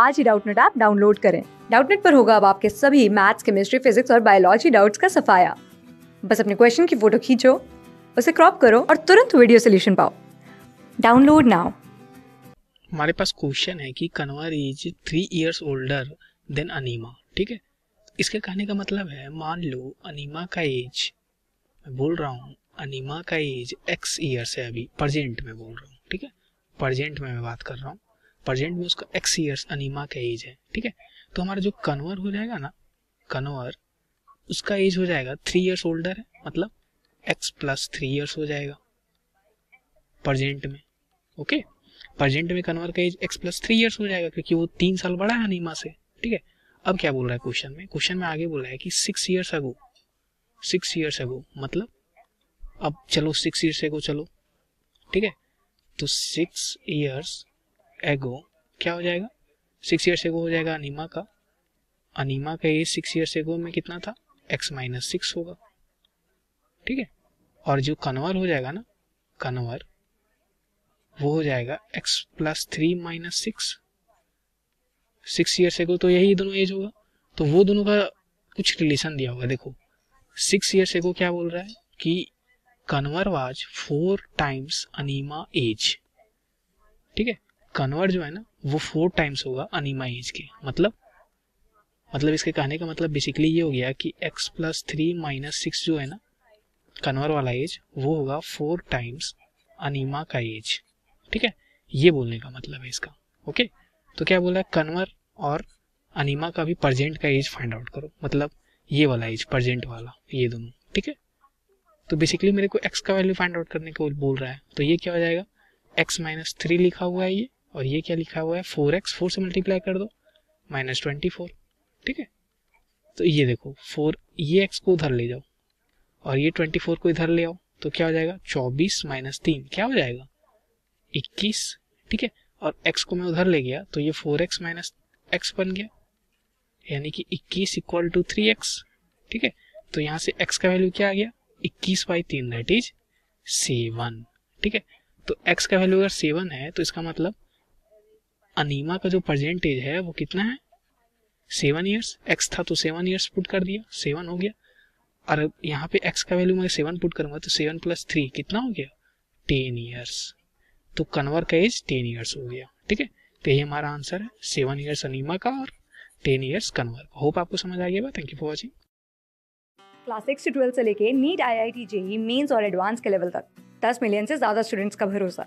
आज ही Doubtnut app download करें डाउटनेट पर होगा अब आपके सभी मैथ्स केमिस्ट्री फिजिक्स और बायोलॉजी डाउट्स का सफाया बस अपने क्वेश्चन की फोटो खींचो उसे क्रॉप करो और तुरंत वीडियो सोल्यूशन पाओ डाउनलोड नाउ हमारे पास क्वेश्चन है कि Kanwar is three years older than Anima ठीक है इसके कहने का मतलब है मान लो अनिमा का एज मैं बोल रहा हूँ अनिमा का एज एक्स ईयर्स है अभी प्रजेंट में बोल रहा हूँ ठीक है प्रजेंट में मैं बात कर रहा हूँ प्रजेंट में उसका एक्स ईयर्स अनिमा का एज है ठीक है तो हमारा जो कन्वर हो जाएगा ना कन्वर उसका एज हो जाएगा थ्री ईयर्स ओल्डर है मतलब एक्स प्लस थ्री ईयर्स हो जाएगा प्रजेंट में ओके प्रजेंट में कन्वर का age X plus three years हो जाएगा क्योंकि वो तीन साल बड़ा है अनिमा से ठीक है अब क्या बोल रहा है क्वेश्चन में क्वेश्चन में आगे बोल रहा है कि six years ago six years ago मतलब अब चलो सिक्स ईयर्स अगो चलो ठीक है तो सिक्स ईयर्स एगो क्या हो जाएगा सिक्स ईयर्स एगो हो जाएगा अनिमा का अनिमा का एज सिक्स ईयर्स एगो में कितना था एक्स माइनस सिक्स होगा ठीक है और जो कन्वर हो जाएगा ना कन्वर वो हो जाएगा X plus three minus six six years ago तो यही दोनों एज होगा तो वो दोनों का कुछ रिलेशन दिया होगा देखो सिक्स ईयर्स एगो क्या बोल रहा है कि Kanwar was four times Anima age ठीक है कन्वर्ट जो है ना वो फोर टाइम्स होगा अनिमा एज के मतलब मतलब इसके कहने का मतलब बेसिकली ये हो गया कि X plus three minus six जो है ना कन्वर वाला एज वो होगा फोर टाइम्स अनिमा का एज ठीक है ये बोलने का मतलब है इसका ओके तो क्या बोला है कन्वर और अनिमा का भी प्रजेंट का एज फाइंड आउट करो मतलब ये वाला एज प्रजेंट वाला ये दोनों ठीक है तो बेसिकली मेरे को एक्स का वैल्यू फाइंड आउट करने को बोल रहा है तो ये क्या हो जाएगा एक्स माइनस थ्री लिखा हुआ है ये और ये क्या लिखा हुआ है फोर एक्स फोर से मल्टीप्लाई कर दो माइनस ट्वेंटी फोर ठीक है तो ये देखो फोर ये एक्स को उधर ले जाओ और ये ट्वेंटी फोर को इधर ले आओ तो क्या हो जाएगा चौबीस माइनस तीन क्या हो जाएगा इक्कीस ठीक है और एक्स को मैं उधर ले गया तो ये फोर एक्स माइनस एक्स बन गया यानी कि इक्कीस इक्वल टू थ्री एक्स ठीक है तो यहाँ से एक्स का वैल्यू क्या आ गया इक्कीस बाई तीन दैट इज सेवन ठीक है तो एक्स का वैल्यू अगर सेवन है तो इसका मतलब अनीमा का जो परसेंटेज है वो कितना है सेवन ईयर्स एक्स था तो सेवन ईयर्स पुट कर दिया सेवन हो गया और यहाँ पे एक्स का वैल्यू मैं सेवन पुट करूंगा तो सेवन प्लस थ्री कितना हो गया टेन ईयर्स तो कन्वर का एज टेन ईयर्स हो गया ठीक है तो ये हमारा आंसर है सेवन ईयर्स अनीमा का और टेन ईयर्स कन्वर का होप आपको समझ आ गया thank you for watching class six से ट्वेल्थ से लेके NEET I I T JEE mains और एडवांस के लेवल तक दस मिलियन से ज़्यादा स्टूडेंट्स का भरोसा